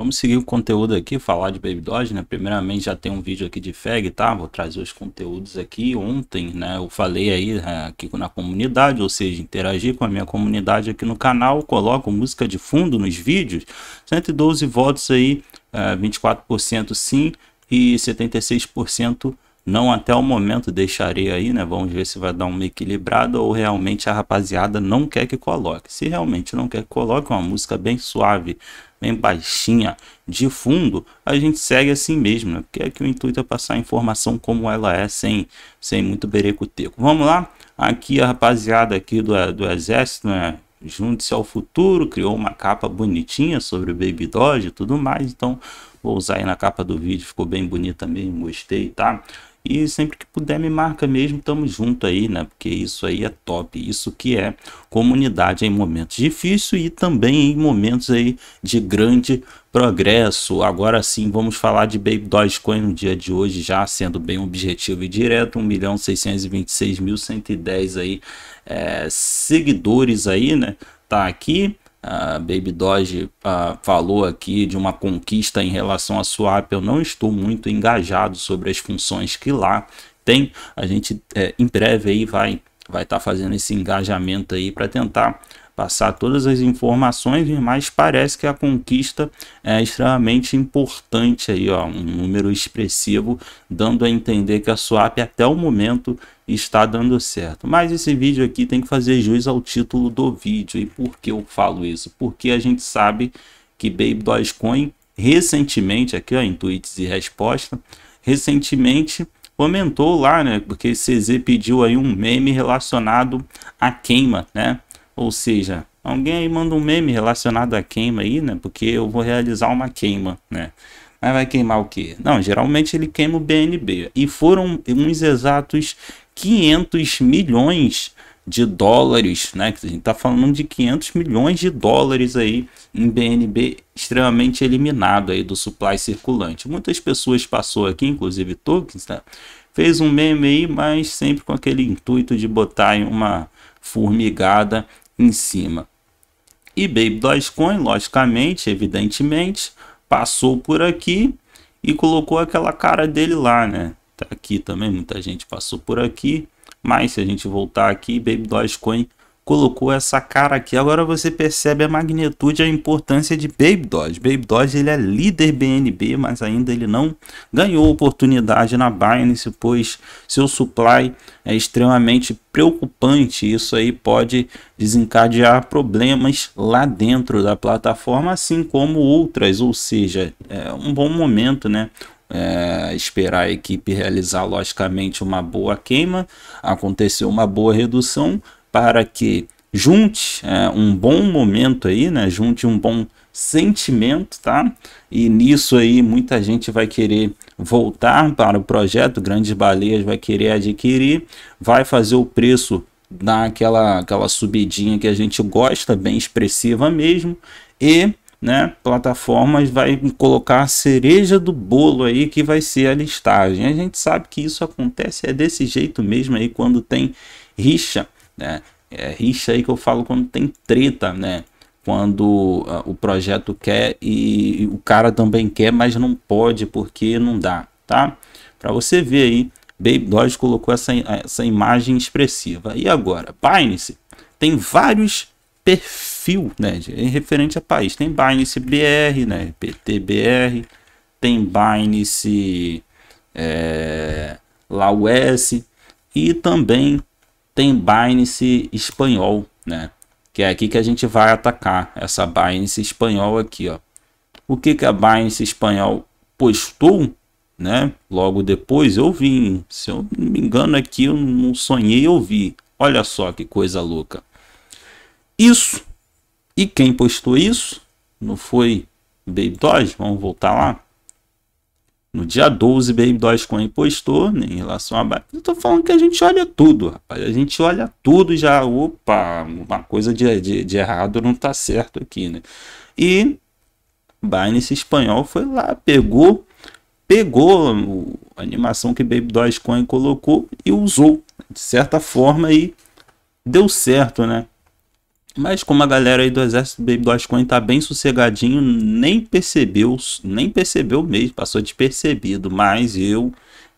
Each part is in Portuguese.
Vamos seguir o conteúdo aqui, falar de Baby Doge, né? Primeiramente já tem um vídeo aqui de FEG, tá? Vou trazer os conteúdos aqui. Ontem, né? Eu falei aí eh, aqui na comunidade, ou seja, interagir com a minha comunidade aqui no canal. Coloco música de fundo nos vídeos. 112 votos aí, 24% eh, sim e 76% não até o momento deixarei aí, né? Vamos ver se vai dar uma equilibrada ou realmente a rapaziada não quer que coloque. Se realmente não quer que coloque, uma música bem suave, bem baixinha de fundo, a gente segue assim mesmo, né? porque aqui é o intuito é passar a informação como ela é, sem, sem muito berecoteco. Vamos lá? Aqui a rapaziada aqui do, do Exército, né? Junte-se ao futuro, criou uma capa bonitinha sobre o Baby Dodge e tudo mais, então vou usar aí na capa do vídeo, ficou bem bonita mesmo, gostei, tá? E sempre que puder, me marca mesmo, tamo junto aí, né? Porque isso aí é top. Isso que é comunidade em momentos difíceis e também em momentos aí de grande progresso. Agora sim, vamos falar de Baby Dogecoin no dia de hoje, já sendo bem objetivo e direto, 1 milhão 626.110 aí é, seguidores aí, né? Tá aqui a Baby Doge ah, falou aqui de uma conquista em relação à swap, eu não estou muito engajado sobre as funções que lá tem. A gente é, em breve aí vai vai estar tá fazendo esse engajamento aí para tentar passar todas as informações, né? mas parece que a conquista é extremamente importante aí, ó, um número expressivo, dando a entender que a swap até o momento está dando certo. Mas esse vídeo aqui tem que fazer jus ao título do vídeo. E por que eu falo isso? Porque a gente sabe que Baby Dogecoin recentemente aqui, ó, em tweets e resposta, recentemente comentou lá, né, porque CZ pediu aí um meme relacionado à queima, né? Ou seja, alguém aí manda um meme relacionado à queima aí, né? Porque eu vou realizar uma queima, né? Mas vai queimar o quê? Não, geralmente ele queima o BNB. E foram uns exatos 500 milhões de dólares, né? A gente está falando de 500 milhões de dólares aí em BNB extremamente eliminado aí do supply circulante. Muitas pessoas passou aqui, inclusive tokens, né? Fez um meme aí, mas sempre com aquele intuito de botar em uma formigada em cima. E Baby Dogecoin, logicamente, evidentemente, passou por aqui e colocou aquela cara dele lá, né? Tá aqui também, muita gente passou por aqui. Mas se a gente voltar aqui, Baby Dogecoin colocou essa cara aqui. Agora você percebe a magnitude e a importância de Baby Dodge. Baby Dodge ele é líder BNB, mas ainda ele não ganhou oportunidade na Binance, pois seu supply é extremamente preocupante. Isso aí pode desencadear problemas lá dentro da plataforma, assim como outras. Ou seja, é um bom momento, né? É, esperar a equipe realizar logicamente uma boa queima, aconteceu uma boa redução, para que junte é, um bom momento aí, né? Junte um bom sentimento, tá? E nisso aí muita gente vai querer voltar para o projeto, grandes baleias vai querer adquirir, vai fazer o preço aquela aquela subidinha que a gente gosta, bem expressiva mesmo, e né, plataformas vai colocar a cereja do bolo aí que vai ser a listagem. A gente sabe que isso acontece é desse jeito mesmo aí quando tem rixa né? É rixa aí que eu falo quando tem treta, né? Quando uh, o projeto quer e, o cara também quer, mas não pode porque não dá, tá? Para você ver aí, Babe Doge colocou essa, essa imagem expressiva. E agora, Binance tem vários perfil, né, em referente a país. Tem Binance BR, né, PTBR, tem Binance é, Laos e também tem Binance espanhol, né? Que é aqui que a gente vai atacar essa Binance espanhol aqui, ó. O que que a Binance espanhol postou, né? Logo depois eu vi, se eu não me engano aqui, eu não sonhei, eu vi. Olha só que coisa louca. Isso. E quem postou isso? Não foi Baby Doge? Vamos voltar lá. No dia 12, Baby Dogecoin postou né, em relação a BAP. Eu tô falando que a gente olha tudo, rapaz. A gente olha tudo já. Opa, uma coisa de, de, de errado não tá certo aqui, né? E Binance espanhol foi lá, pegou, pegou a animação que Baby Dogecoin colocou e usou. De certa forma aí deu certo, né? Mas como a galera aí do exército do Baby Dogecoin tá bem sossegadinho, nem percebeu, nem percebeu mesmo, passou despercebido, mas eu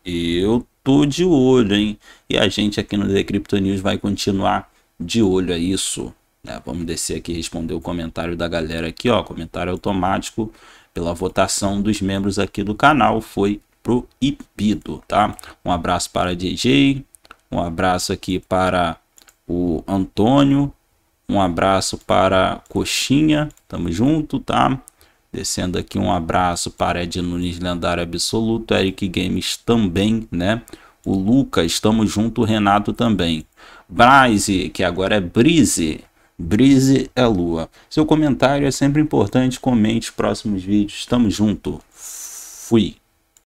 eu tô de olho, hein? E a gente aqui no The Crypto News vai continuar de olho a isso. Né? Vamos descer aqui e responder o comentário da galera aqui, ó, comentário automático pela votação dos membros aqui do canal foi proibido, tá? Um abraço para DJ, um abraço aqui para o Antônio, um abraço para Coxinha, tamo junto, tá? Descendo aqui um abraço para Ed Nunes Lendário Absoluto, Eric Games também, né? O Lucas, tamo junto, o Renato também. Brise, que agora é Brise. Brise é lua. Seu comentário é sempre importante, comente próximos vídeos. Tamo junto. Fui.